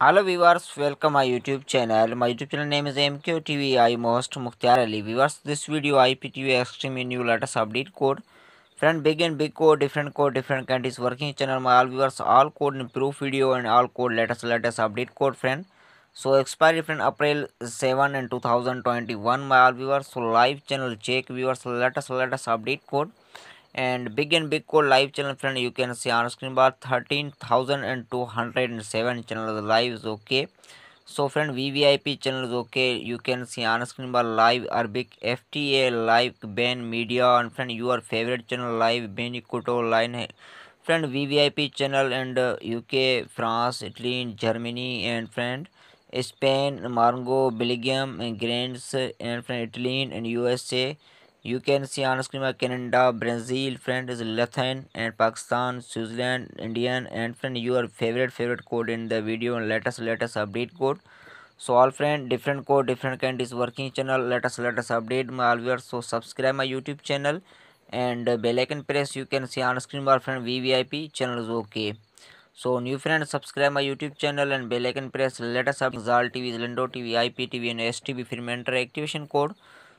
Hello viewers, welcome my YouTube channel. My YouTube channel name is MQTV. I most Mukhtiar Ali. Viewers, this video IPTV Extreme new latest update code. Friend, big and big code, different code, different countries working channel. My all viewers, all code improve video and all code latest latest update code. Friend, so expiry friend April 7 and 2021. My all viewers, so live channel check viewers latest latest update code. And big and big को live channel friend you can see on screen bar thirteen thousand and two hundred and seven channel live okay so friend V V I P channel okay you can see on screen bar live are big F T A live ban media and friend you are favourite channel live Ben कुटो line है friend V V I P channel and you के France Italy Germany and friend Spain मारंगो Belgium ग्रेंड्स and friend Italy and U S A You can see on screen Canada, Brazil, friend is Latin and Pakistan, Switzerland, Indian and friend your favorite favorite code in the video and let us let us update code. So all friend different code different kind is working channel let us let us update my viewers so subscribe my YouTube channel and uh, bell icon press you can see on screen bar friend VVIP channel is okay. So new friend subscribe my YouTube channel and bell icon press let us up Zal TV, Lendo TV, IPTV and STB firmware activation code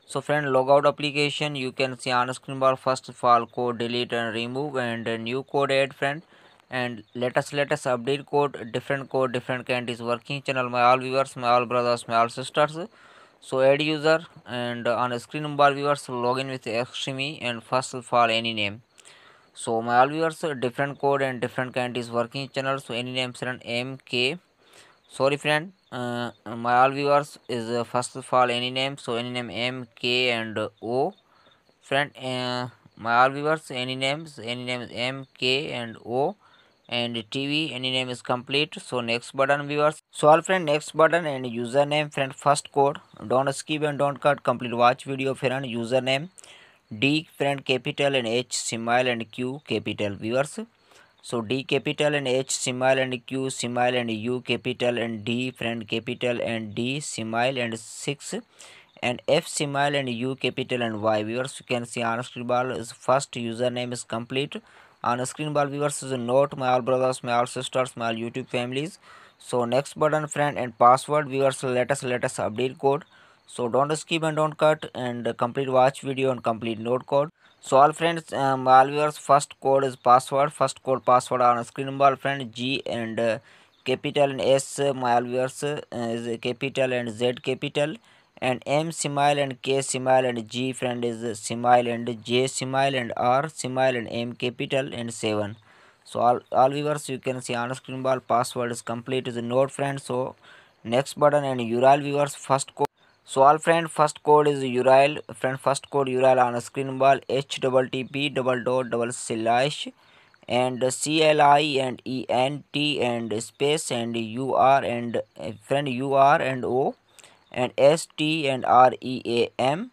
so friend logout application you can see on screen bar first of all code delete and remove and new code add friend and let us let us update code different code different kind is working channel my all viewers my all brothers my all sisters so add user and on screen bar viewers login with xtreme and first of all any name so my all viewers different code and different kind is working channel so any name friend mk sorry friend uh, my all viewers is uh, first of all any name so any name m k and o friend uh, my all viewers any names any name m k and o and tv any name is complete so next button viewers so all friend next button and username friend first code don't skip and don't cut complete watch video friend username d friend capital and h smile and q capital viewers So D capital and H simile and Q simile and U capital and D friend capital and D simile and 6 and F simile and U capital and Y viewers you can see on screen ball is first username is complete on screen ball viewers is a note my all brothers my all sisters my all YouTube families so next button friend and password viewers let us let us update code so don't skip and don't cut and complete watch video and complete note code so all friends um, all viewers first code is password first code password on screen ball friend g and uh, capital and s my all viewers uh, is capital and z capital and m simile and k simile and g friend is simile and j simile and r simile and m capital and 7 so all all viewers you can see on screen ball password is complete is a note friend so next button and url viewers first code so all friend first code is URL friend first code URL on screen बॉल H double T P double dot double slash and C L I and E N T and space and U R and friend you R and O and S T and R E M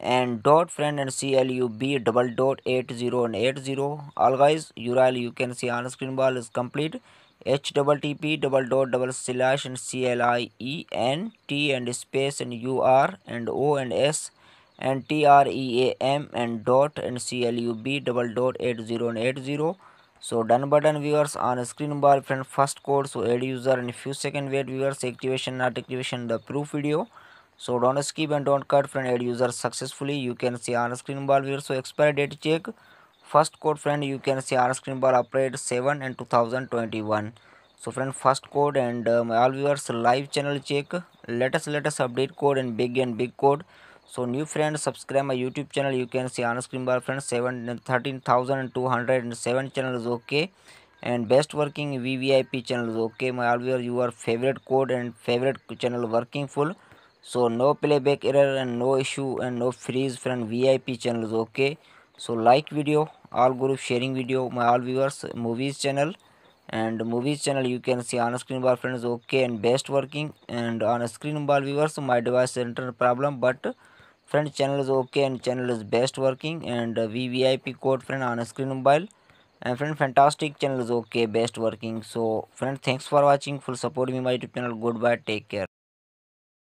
and dot friend and CLUB double dot 80 and 80 all guys URL you can see on screen bar is complete HTTP double dot double slash and client and T and space and UR and O and S and TREAM and dot and CLUB double dot 80 and 80 so done button viewers on screen bar friend first code so add user and few second wait viewers activation not activation the proof video so don't skip and don't cut friend add user successfully. You can see on screen bar here. So expiry date check. First code friend you can see on screen bar upgrade 7 and 2021. So friend first code and um, all viewers live channel check. Let us let us update code and big and big code. So new friend subscribe my YouTube channel. You can see on screen bar friend 7 13,207 channel is okay. And best working VVIP channel is okay. My all viewers your favorite code and favorite channel working full so no playback error and no issue and no freeze from vip channels okay so like video all group sharing video my all viewers movies channel and movies channel you can see on screen bar friends okay and best working and on screen bar viewers my device internet problem but friend channel is okay and channel is best working and vvip code friend on screen mobile and friend fantastic channel is okay best working so friend thanks for watching full support me my youtube channel goodbye take care